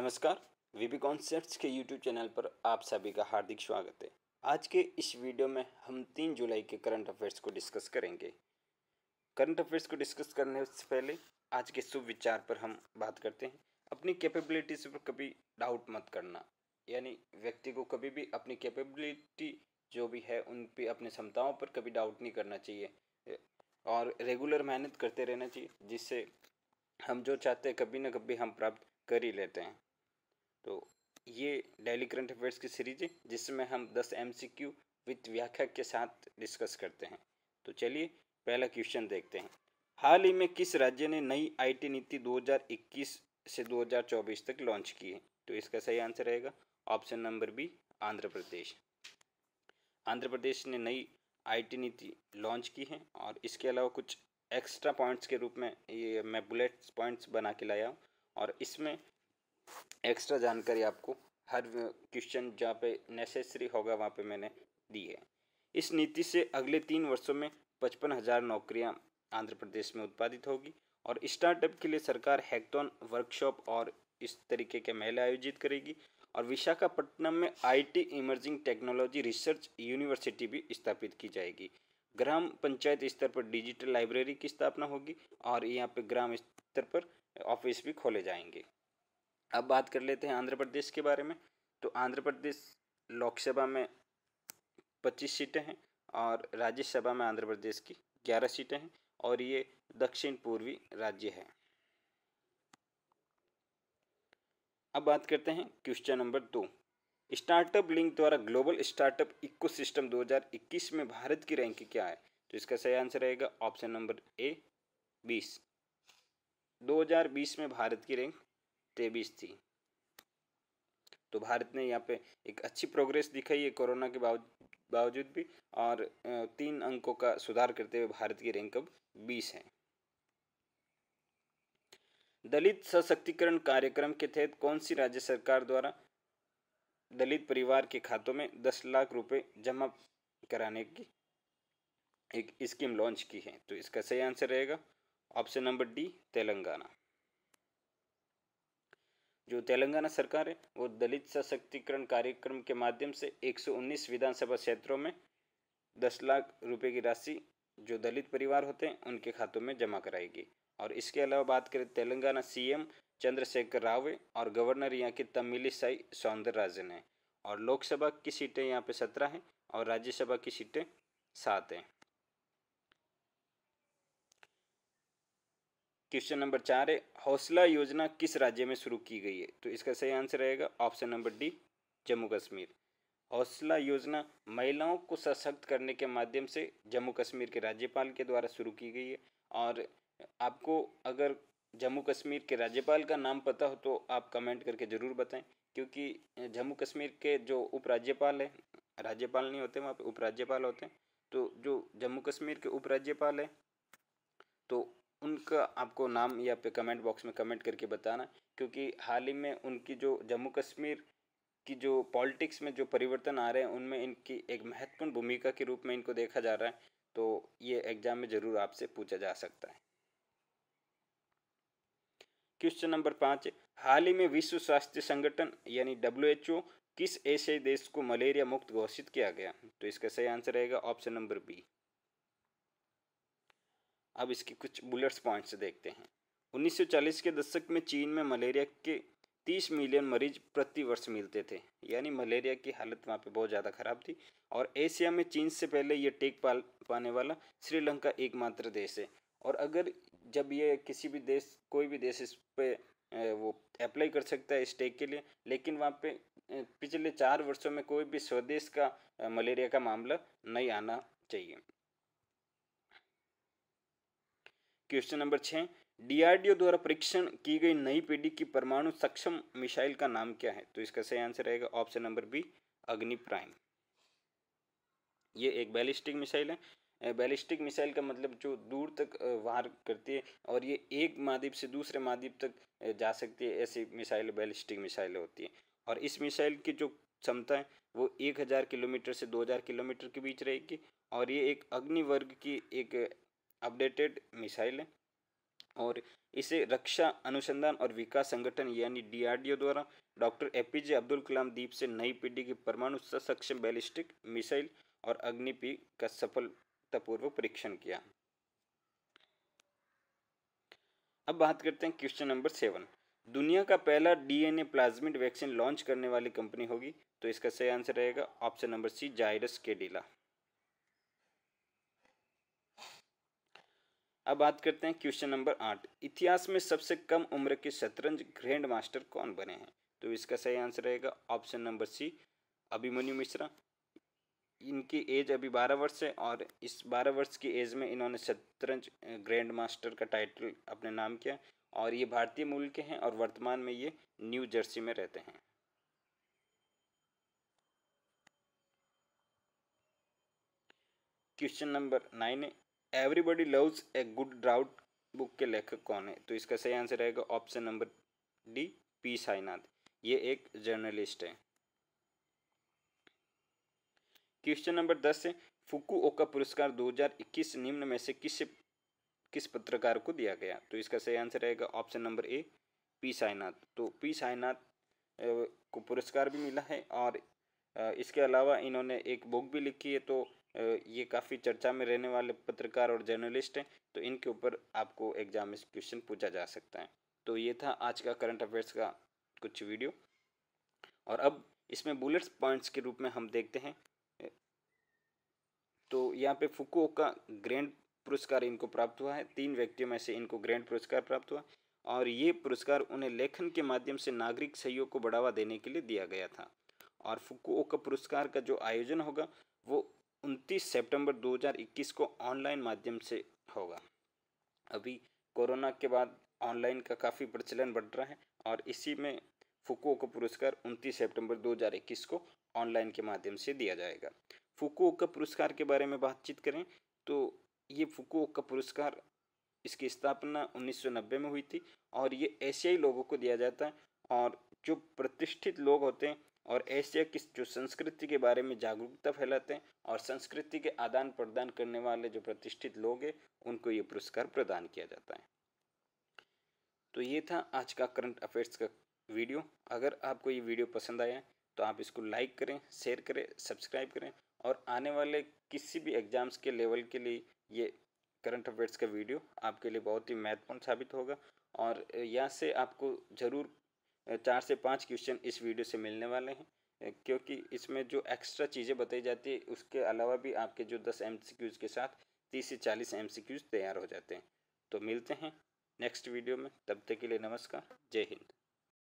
नमस्कार VB concepts के YouTube channel पर आप सभी का हार्दिक स्वागत है आज के इस वीडियो में हम तीन जुलाई के करंट अफेयर्स को डिस्कस करेंगे करंट अफेयर्स को डिस्कस करने से पहले आज के शुभ विचार पर हम बात करते हैं अपनी कैपेबिलिटीज पर कभी डाउट मत करना यानी व्यक्ति को कभी भी अपनी कैपेबिलिटी जो भी है उन पर अपनी क्षमताओं पर कभी डाउट नहीं करना चाहिए और रेगुलर मेहनत करते रहना चाहिए जिससे हम जो चाहते हैं कभी ना कभी हम प्राप्त कर ही लेते हैं तो ये डेली करंट अफेयर्स की सीरीज है जिसमें हम दस एम सी क्यू विथ व्याख्या के साथ डिस्कस करते हैं तो चलिए पहला क्वेश्चन देखते हैं हाल ही में किस राज्य ने नई आईटी नीति 2021 से 2024 तक लॉन्च की है तो इसका सही आंसर रहेगा option number B Andhra Pradesh Andhra Pradesh ने नई आईटी नीति लॉन्च की है और इसके अलावा कुछ एक्स्ट्रा पॉइंट्स के रूप में ये मैं बुलेट्स पॉइंट्स बना के लाया हूँ और इसमें एक्स्ट्रा जानकारी आपको हर क्वेश्चन जहाँ पे नेसेसरी होगा वहाँ पे मैंने दी है इस नीति से अगले तीन वर्षों में पचपन हज़ार नौकरियाँ आंध्र प्रदेश में उत्पादित होगी और स्टार्टअप के लिए सरकार हैकथॉन वर्कशॉप और इस तरीके के मेले आयोजित करेगी और विशाखापट्टनम में IT emerging technology research university भी स्थापित की जाएगी ग्राम पंचायत स्तर पर डिजिटल लाइब्रेरी की स्थापना होगी और यहाँ पर ग्राम स्तर पर ऑफिस भी खोले जाएंगे अब बात कर लेते हैं आंध्र प्रदेश के बारे में तो आंध्र प्रदेश लोकसभा में पच्चीस सीटें हैं और राज्यसभा में आंध्र प्रदेश की ग्यारह सीटें हैं और ये दक्षिण पूर्वी राज्य है अब बात करते हैं क्वेश्चन नंबर दो स्टार्टअप लिंक द्वारा ग्लोबल स्टार्टअप इकोसिस्टम 2021 में भारत की रैंकिंग क्या है तो इसका सही आंसर रहेगा ऑप्शन नंबर ए बीस 2020 में भारत की रैंक तेईस थी तो भारत ने यहाँ पे एक अच्छी प्रोग्रेस दिखाई है कोरोना के बावजूद भी और तीन अंकों का सुधार करते हुए भारत की रैंक अब बीस है दलित सशक्तिकरण कार्यक्रम के तहत कौन सी राज्य सरकार द्वारा दलित परिवार के खातों में दस लाख रुपए जमा कराने की एक स्कीम लॉन्च की है तो इसका सही आंसर रहेगा ऑप्शन नंबर डी तेलंगाना जो तेलंगाना सरकार है वो दलित सशक्तिकरण कार्यक्रम के माध्यम से 119 विधानसभा क्षेत्रों में 10 लाख रुपए की राशि जो दलित परिवार होते हैं उनके खातों में जमा कराएगी और इसके अलावा बात करें तेलंगाना सीएम चंद्रशेखर राव और गवर्नर यहाँ के तमिलिसाई सौंदरराजन है और लोकसभा की सीटें यहाँ पे सत्रह हैं और राज्यसभा की सीटें सात हैं क्वेश्चन नंबर चार है हौसला योजना किस राज्य में शुरू की गई है तो इसका सही आंसर रहेगा option number D Jammu Kashmir हौसला योजना महिलाओं को सशक्त करने के माध्यम से जम्मू कश्मीर के राज्यपाल के द्वारा शुरू की गई है और आपको अगर जम्मू कश्मीर के राज्यपाल का नाम पता हो तो आप कमेंट करके ज़रूर बताएं क्योंकि जम्मू कश्मीर के जो उपराज्यपाल है राज्यपाल नहीं होते वहाँ पे उपराज्यपाल होते हैं तो जो जम्मू कश्मीर के उपराज्यपाल हैं तो उनका आपको नाम या पे कमेंट बॉक्स में कमेंट करके बताना क्योंकि हाल ही में उनकी जो जम्मू कश्मीर की जो पॉलिटिक्स में जो परिवर्तन आ रहे हैं उनमें इनकी एक महत्वपूर्ण भूमिका के रूप में इनको देखा जा रहा है तो ये एग्ज़ाम में ज़रूर आपसे पूछा जा सकता है क्वेश्चन नंबर पाँच हाल ही में विश्व स्वास्थ्य संगठन यानी डब्ल्यू किस ऐसे देश को मलेरिया मुक्त घोषित किया गया तो इसका सही आंसर रहेगा ऑप्शन नंबर बी अब इसके कुछ बुलेट्स पॉइंट्स देखते हैं 1940 के दशक में चीन में मलेरिया के 30 मिलियन मरीज प्रति वर्ष मिलते थे यानी मलेरिया की हालत वहाँ पे बहुत ज़्यादा ख़राब थी और एशिया में चीन से पहले ये टेक पाल पाने वाला श्रीलंका एकमात्र देश है और अगर जब ये किसी भी देश कोई भी देश इस पर वो अप्लाई कर सकता है इस टेक के लिए लेकिन वहाँ पे पिछले चार वर्षों में कोई भी स्वदेश का मलेरिया का मामला नहीं आना चाहिए क्वेश्चन नंबर छः डीआरडीओ द्वारा परीक्षण की गई नई पीढ़ी की परमाणु सक्षम मिसाइल का नाम क्या है तो इसका सही आंसर रहेगा option number B Agni prime ये एक बैलिस्टिक मिसाइल है बैलिस्टिक मिसाइल का मतलब जो दूर तक वार करती है और ये एक महाद्वीप से दूसरे महाद्वीप तक जा सकती है ऐसी मिसाइल बैलिस्टिक मिसाइल होती है और इस मिसाइल की जो क्षमता है वो एक हज़ार किलोमीटर से दो हज़ार किलोमीटर के बीच रहेगी और ये एक अग्नि वर्ग की एक अपडेटेड मिसाइल है और इसे रक्षा अनुसंधान और विकास संगठन यानी डीआरडीओ द्वारा doctor A P J Abdul Kalam Dweep से नई पीढ़ी की परमाणु सक्षम बैलिस्टिक मिसाइल और अग्निपी का सफलतापूर्वक परीक्षण किया अब बात करते हैं क्वेश्चन नंबर सेवन दुनिया का पहला डीएनए प्लाज्मिड वैक्सीन लॉन्च करने वाली कंपनी होगी तो इसका सही आंसर रहेगा option number C Zydus Cadila अब बात करते हैं क्वेश्चन नंबर आठ इतिहास में सबसे कम उम्र के शतरंज ग्रैंड मास्टर कौन बने हैं तो इसका सही आंसर रहेगा option number C Abhimanyu Mishra इनकी एज अभी बारह वर्ष है और इस बारह वर्ष की एज में इन्होंने शतरंज ग्रैंड मास्टर का टाइटल अपने नाम किया और ये भारतीय मूल के हैं और वर्तमान में ये न्यू जर्सी में रहते हैं question number nine everybody loves a good drought book के लेखक कौन है तो इसका सही आंसर रहेगा option number D P Sainath ये एक जर्नलिस्ट है क्वेश्चन नंबर दस से फुकू ओका पुरस्कार 2021 निम्न में से किस किस पत्रकार को दिया गया तो इसका सही आंसर रहेगा option number A P Sainath तो पी साईनाथ को पुरस्कार भी मिला है और इसके अलावा इन्होंने एक बुक भी लिखी है तो ये काफ़ी चर्चा में रहने वाले पत्रकार और जर्नलिस्ट हैं तो इनके ऊपर आपको एग्जाम में क्वेश्चन पूछा जा सकता है तो ये था आज का करंट अफेयर्स का कुछ वीडियो और अब इसमें बुलेट्स पॉइंट्स के रूप में हम देखते हैं तो यहाँ पे फुको का ग्रैंड पुरस्कार इनको प्राप्त हुआ है तीन व्यक्तियों में से इनको ग्रैंड पुरस्कार प्राप्त हुआ और ये पुरस्कार उन्हें लेखन के माध्यम से नागरिक सहयोग को बढ़ावा देने के लिए दिया गया था और फुकुओका पुरस्कार का जो आयोजन होगा वो उनतीस सितंबर 2021 को ऑनलाइन माध्यम से होगा अभी कोरोना के बाद ऑनलाइन का काफ़ी प्रचलन बढ़ रहा है और इसी में फुको का पुरस्कार 29 सितंबर 2021 को ऑनलाइन के माध्यम से दिया जाएगा फुको का पुरस्कार के बारे में बातचीत करें तो ये फुको का पुरस्कार इसकी स्थापना 1990 में हुई थी और ये ऐसे ही लोगों को दिया जाता है और जो प्रतिष्ठित लोग होते हैं और एशिया की जो संस्कृति के बारे में जागरूकता फैलाते हैं और संस्कृति के आदान प्रदान करने वाले जो प्रतिष्ठित लोग हैं उनको ये पुरस्कार प्रदान किया जाता है तो ये था आज का करंट अफेयर्स का वीडियो अगर आपको ये वीडियो पसंद आया तो आप इसको लाइक करें शेयर करें सब्सक्राइब करें और आने वाले किसी भी एग्ज़ाम्स के लेवल के लिए ये करंट अफेयर्स का वीडियो आपके लिए बहुत ही महत्वपूर्ण साबित होगा और यहाँ से आपको ज़रूर चार से पाँच क्वेश्चन इस वीडियो से मिलने वाले हैं क्योंकि इसमें जो एक्स्ट्रा चीज़ें बताई जाती है उसके अलावा भी आपके जो दस एम के साथ तीस से चालीस एम तैयार हो जाते हैं तो मिलते हैं नेक्स्ट वीडियो में तब तक के लिए नमस्कार जय हिंद